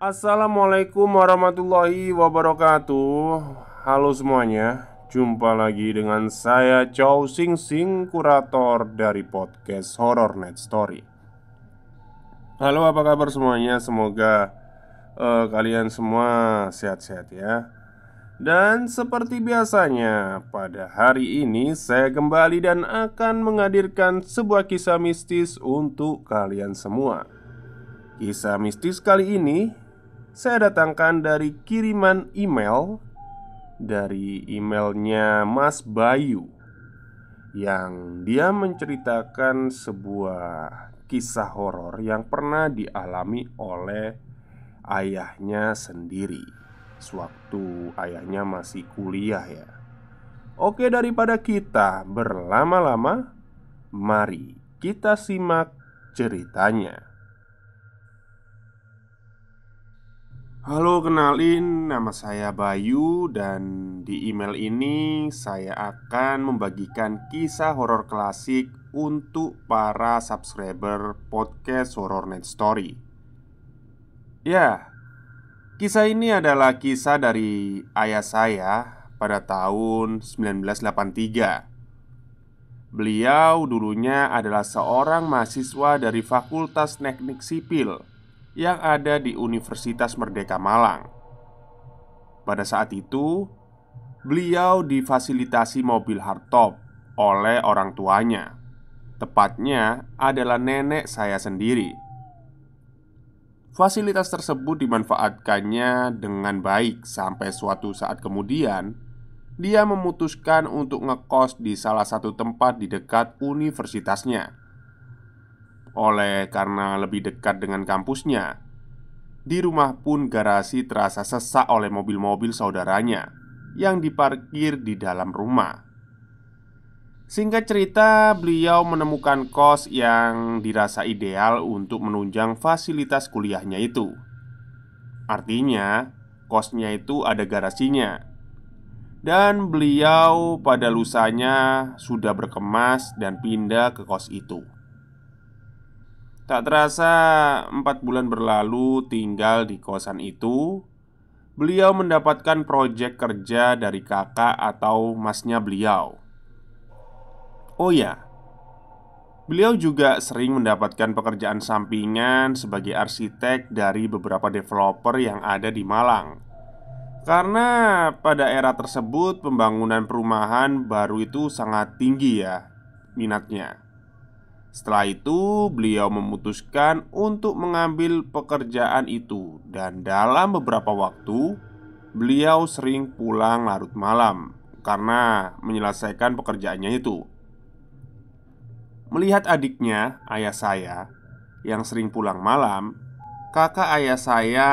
Assalamualaikum warahmatullahi wabarakatuh Halo semuanya Jumpa lagi dengan saya Chow Sing Sing Kurator dari podcast Horror Net Story Halo apa kabar semuanya Semoga uh, kalian semua sehat-sehat ya dan seperti biasanya, pada hari ini saya kembali dan akan menghadirkan sebuah kisah mistis untuk kalian semua. Kisah mistis kali ini saya datangkan dari kiriman email dari emailnya Mas Bayu yang dia menceritakan sebuah kisah horor yang pernah dialami oleh ayahnya sendiri sewaktu ayahnya masih kuliah ya. Oke, daripada kita berlama-lama, mari kita simak ceritanya. Halo, kenalin nama saya Bayu dan di email ini saya akan membagikan kisah horor klasik untuk para subscriber podcast Horror net Story. Ya, kisah ini adalah kisah dari ayah saya pada tahun 1983. Beliau dulunya adalah seorang mahasiswa dari Fakultas Teknik Sipil yang ada di Universitas Merdeka Malang. Pada saat itu, beliau difasilitasi mobil hardtop oleh orang tuanya. Tepatnya adalah nenek saya sendiri. Fasilitas tersebut dimanfaatkannya dengan baik sampai suatu saat kemudian dia memutuskan untuk ngekos di salah satu tempat di dekat universitasnya. Oleh karena lebih dekat dengan kampusnya, di rumah pun garasi terasa sesak oleh mobil-mobil saudaranya yang diparkir di dalam rumah. Singkat cerita, beliau menemukan kos yang dirasa ideal untuk menunjang fasilitas kuliahnya itu. Artinya, kosnya itu ada garasinya, dan beliau pada lusanya sudah berkemas dan pindah ke kos itu. Tak terasa empat bulan berlalu tinggal di kosan itu Beliau mendapatkan proyek kerja dari kakak atau masnya beliau Oh ya Beliau juga sering mendapatkan pekerjaan sampingan sebagai arsitek dari beberapa developer yang ada di Malang Karena pada era tersebut pembangunan perumahan baru itu sangat tinggi ya minatnya setelah itu, beliau memutuskan untuk mengambil pekerjaan itu, dan dalam beberapa waktu beliau sering pulang larut malam karena menyelesaikan pekerjaannya itu. Melihat adiknya, ayah saya yang sering pulang malam, kakak ayah saya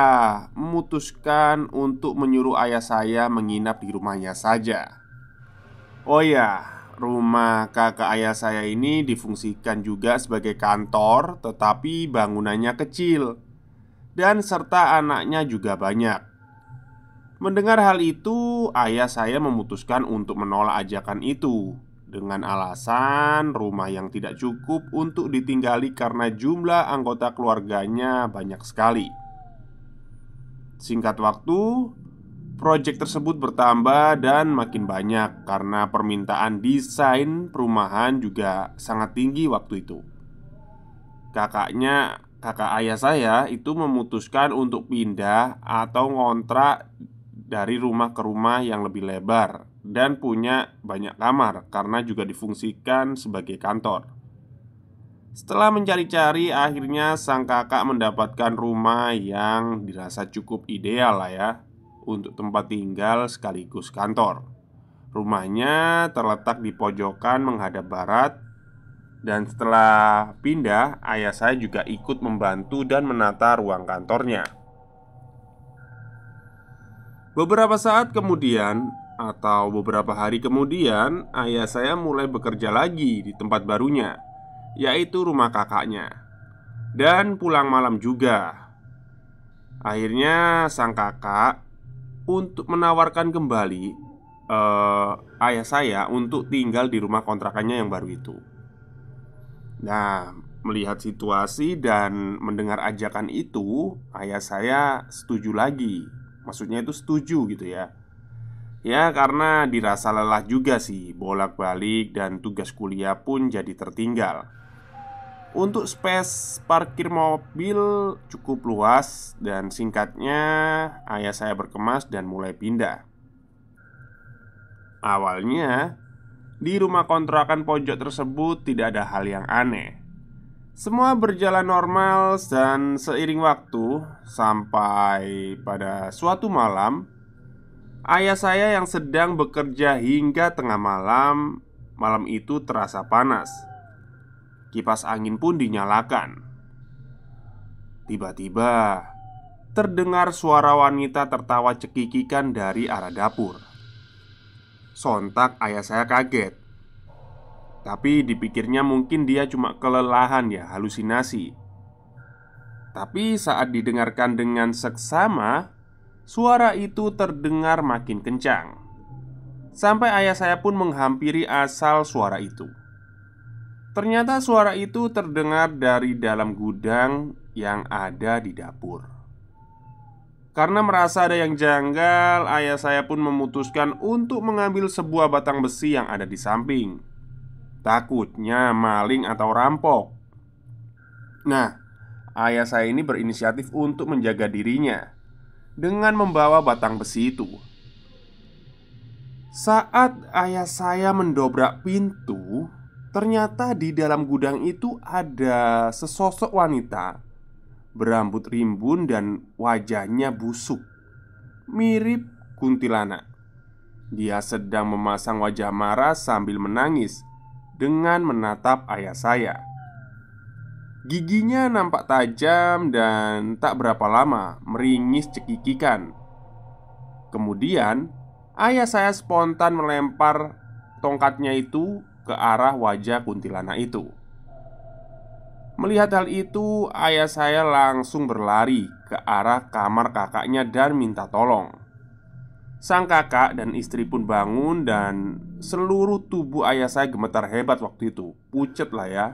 memutuskan untuk menyuruh ayah saya menginap di rumahnya saja. Oh ya, rumah kakak ayah saya ini difungsikan juga sebagai kantor, tetapi bangunannya kecil dan serta anaknya juga banyak. Mendengar hal itu, ayah saya memutuskan untuk menolak ajakan itu dengan alasan rumah yang tidak cukup untuk ditinggali karena jumlah anggota keluarganya banyak sekali. Singkat waktu, Project tersebut bertambah dan makin banyak karena permintaan desain perumahan juga sangat tinggi waktu itu. Kakaknya, kakak ayah saya itu memutuskan untuk pindah atau ngontrak dari rumah ke rumah yang lebih lebar dan punya banyak kamar karena juga difungsikan sebagai kantor. Setelah mencari-cari, akhirnya sang kakak mendapatkan rumah yang dirasa cukup ideal lah ya untuk tempat tinggal sekaligus kantor. Rumahnya terletak di pojokan menghadap barat, dan setelah pindah, ayah saya juga ikut membantu dan menata ruang kantornya. Beberapa saat kemudian, atau beberapa hari kemudian, ayah saya mulai bekerja lagi di tempat barunya, yaitu rumah kakaknya dan pulang malam juga. Akhirnya, sang kakak untuk menawarkan kembali uh, ayah saya untuk tinggal di rumah kontrakannya yang baru itu. Nah, melihat situasi dan mendengar ajakan itu, ayah saya setuju lagi. Maksudnya itu setuju gitu ya. Ya, karena dirasa lelah juga sih bolak-balik dan tugas kuliah pun jadi tertinggal. Untuk space parkir mobil cukup luas dan singkatnya ayah saya berkemas dan mulai pindah. Awalnya di rumah kontrakan pojok tersebut tidak ada hal yang aneh. Semua berjalan normal dan seiring waktu sampai pada suatu malam ayah saya yang sedang bekerja hingga tengah malam malam itu terasa panas. Kipas angin pun dinyalakan. Tiba-tiba terdengar suara wanita tertawa cekikikan dari arah dapur. Sontak ayah saya kaget. Tapi dipikirnya mungkin dia cuma kelelahan ya, halusinasi. Tapi saat didengarkan dengan seksama, suara itu terdengar makin kencang. Sampai ayah saya pun menghampiri asal suara itu. Ternyata suara itu terdengar dari dalam gudang yang ada di dapur. Karena merasa ada yang janggal, ayah saya pun memutuskan untuk mengambil sebuah batang besi yang ada di samping. Takutnya maling atau rampok. Nah, ayah saya ini berinisiatif untuk menjaga dirinya dengan membawa batang besi itu. Saat ayah saya mendobrak pintu, Ternyata di dalam gudang itu ada sesosok wanita Berambut rimbun dan wajahnya busuk Mirip kuntilanak Dia sedang memasang wajah marah sambil menangis Dengan menatap ayah saya Giginya nampak tajam dan tak berapa lama meringis cekikikan Kemudian ayah saya spontan melempar tongkatnya itu ke arah wajah kuntilanak itu. Melihat hal itu, ayah saya langsung berlari ke arah kamar kakaknya dan minta tolong. Sang kakak dan istri pun bangun dan seluruh tubuh ayah saya gemetar hebat waktu itu, pucet lah ya.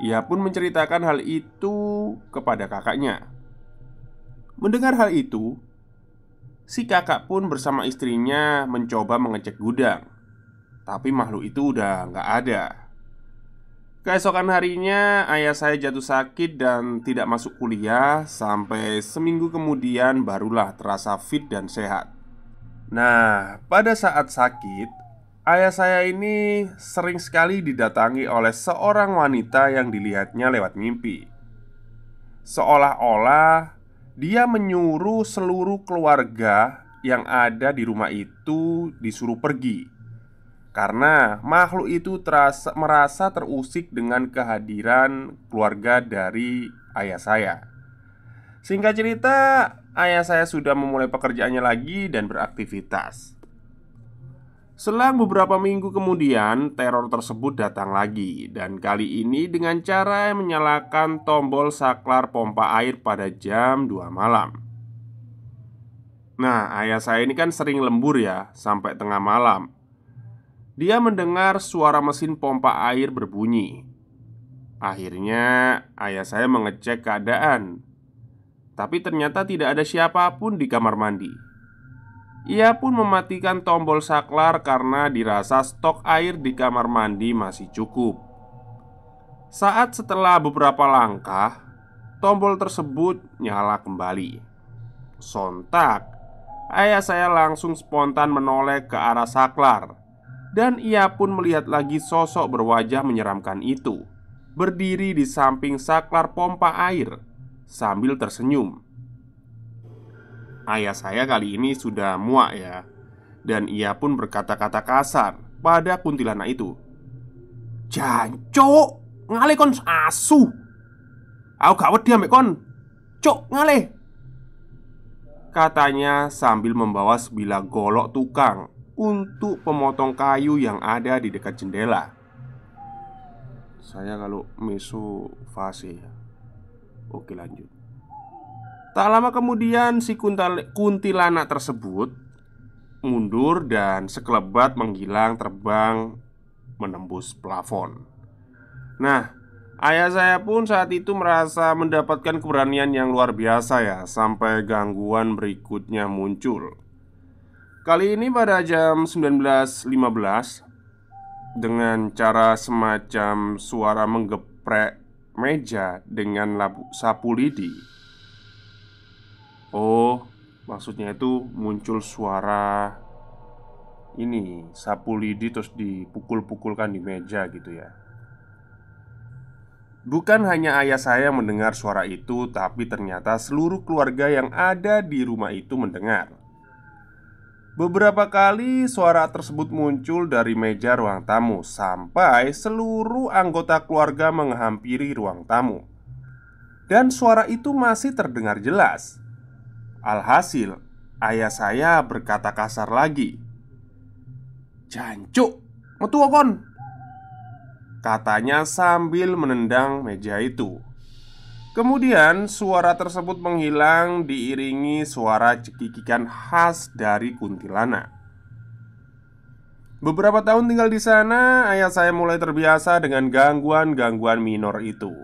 Ia pun menceritakan hal itu kepada kakaknya. Mendengar hal itu, si kakak pun bersama istrinya mencoba mengecek gudang. Tapi makhluk itu udah nggak ada Keesokan harinya ayah saya jatuh sakit dan tidak masuk kuliah Sampai seminggu kemudian barulah terasa fit dan sehat Nah, pada saat sakit Ayah saya ini sering sekali didatangi oleh seorang wanita yang dilihatnya lewat mimpi Seolah-olah dia menyuruh seluruh keluarga yang ada di rumah itu disuruh pergi karena makhluk itu terasa, merasa terusik dengan kehadiran keluarga dari ayah saya. Singkat cerita, ayah saya sudah memulai pekerjaannya lagi dan beraktivitas. Selang beberapa minggu kemudian, teror tersebut datang lagi, dan kali ini dengan cara menyalakan tombol saklar pompa air pada jam 2 malam. Nah, ayah saya ini kan sering lembur ya, sampai tengah malam dia mendengar suara mesin pompa air berbunyi. Akhirnya, ayah saya mengecek keadaan, tapi ternyata tidak ada siapapun di kamar mandi. Ia pun mematikan tombol saklar karena dirasa stok air di kamar mandi masih cukup. Saat setelah beberapa langkah, tombol tersebut nyala kembali. Sontak, ayah saya langsung spontan menoleh ke arah saklar dan ia pun melihat lagi sosok berwajah menyeramkan itu berdiri di samping saklar pompa air sambil tersenyum. Ayah saya kali ini sudah muak ya, dan ia pun berkata-kata kasar pada kuntilanak itu. Jancok, ngale kon asu. Aku gak wedi ambek kon. Cok, ngale. Katanya sambil membawa sebilah golok tukang untuk pemotong kayu yang ada di dekat jendela. Saya kalau mesu fase. Ya. Oke, lanjut. Tak lama kemudian si kuntilanak tersebut mundur dan sekelebat menghilang terbang menembus plafon. Nah, ayah saya pun saat itu merasa mendapatkan keberanian yang luar biasa ya sampai gangguan berikutnya muncul. Kali ini pada jam 19.15 Dengan cara semacam suara menggeprek meja dengan labu, sapu lidi Oh, maksudnya itu muncul suara ini sapu lidi terus dipukul-pukulkan di meja gitu ya Bukan hanya ayah saya mendengar suara itu Tapi ternyata seluruh keluarga yang ada di rumah itu mendengar Beberapa kali suara tersebut muncul dari meja ruang tamu sampai seluruh anggota keluarga menghampiri ruang tamu. Dan suara itu masih terdengar jelas. Alhasil, ayah saya berkata kasar lagi. "Jancuk, metu Katanya sambil menendang meja itu. Kemudian suara tersebut menghilang diiringi suara cekikikan khas dari kuntilana. Beberapa tahun tinggal di sana, ayah saya mulai terbiasa dengan gangguan-gangguan minor itu.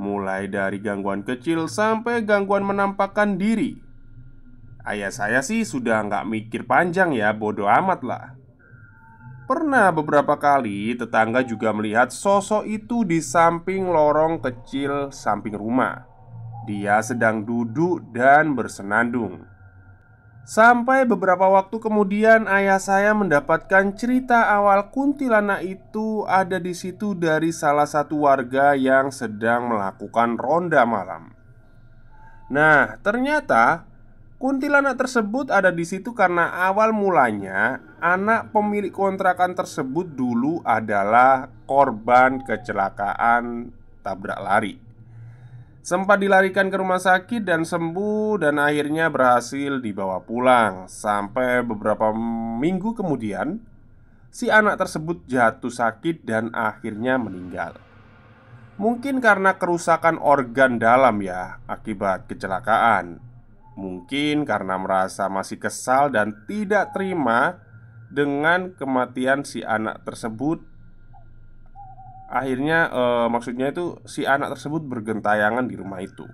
Mulai dari gangguan kecil sampai gangguan menampakkan diri. Ayah saya sih sudah nggak mikir panjang ya, bodoh amat lah. Pernah beberapa kali tetangga juga melihat sosok itu di samping lorong kecil samping rumah. Dia sedang duduk dan bersenandung. Sampai beberapa waktu kemudian, ayah saya mendapatkan cerita awal kuntilanak itu ada di situ dari salah satu warga yang sedang melakukan ronda malam. Nah, ternyata Kuntilanak tersebut ada di situ karena awal mulanya anak pemilik kontrakan tersebut dulu adalah korban kecelakaan tabrak lari. Sempat dilarikan ke rumah sakit dan sembuh dan akhirnya berhasil dibawa pulang sampai beberapa minggu kemudian si anak tersebut jatuh sakit dan akhirnya meninggal. Mungkin karena kerusakan organ dalam ya akibat kecelakaan Mungkin karena merasa masih kesal dan tidak terima dengan kematian si anak tersebut. Akhirnya, e, maksudnya itu si anak tersebut bergentayangan di rumah itu,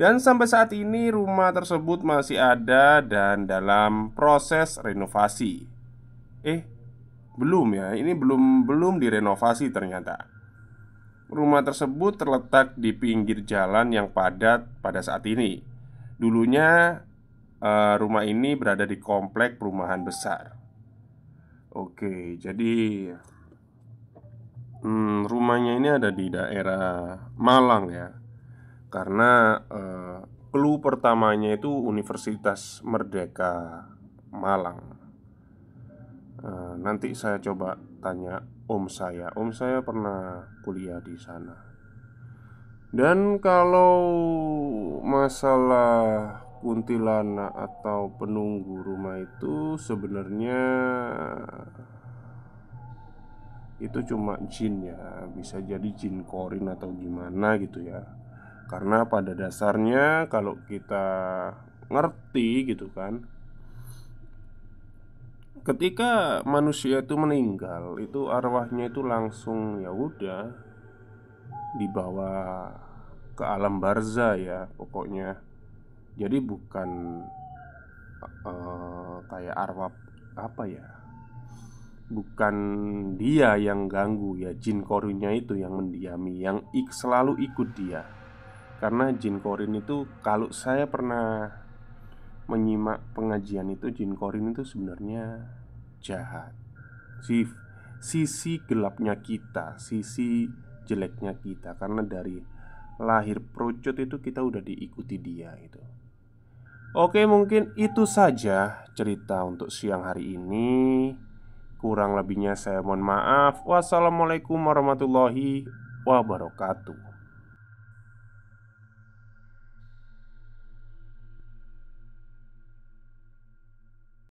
dan sampai saat ini rumah tersebut masih ada dan dalam proses renovasi. Eh, belum ya, ini belum belum direnovasi ternyata. Rumah tersebut terletak di pinggir jalan yang padat pada saat ini Dulunya uh, rumah ini berada di komplek perumahan besar. Oke, jadi hmm, rumahnya ini ada di daerah Malang ya, karena uh, clue pertamanya itu Universitas Merdeka Malang. Uh, nanti saya coba tanya om saya, om saya pernah kuliah di sana. Dan kalau masalah kuntilanak atau penunggu rumah itu sebenarnya itu cuma jin ya bisa jadi jin korin atau gimana gitu ya karena pada dasarnya kalau kita ngerti gitu kan ketika manusia itu meninggal itu arwahnya itu langsung ya udah dibawa ke alam barza ya pokoknya jadi bukan uh, kayak arwah apa ya bukan dia yang ganggu ya jin korinnya itu yang mendiami yang ik selalu ikut dia karena jin korin itu kalau saya pernah menyimak pengajian itu jin korin itu sebenarnya jahat si sisi gelapnya kita sisi jeleknya kita karena dari lahir perucut itu kita udah diikuti dia itu. Oke, mungkin itu saja cerita untuk siang hari ini. Kurang lebihnya saya mohon maaf. Wassalamualaikum warahmatullahi wabarakatuh.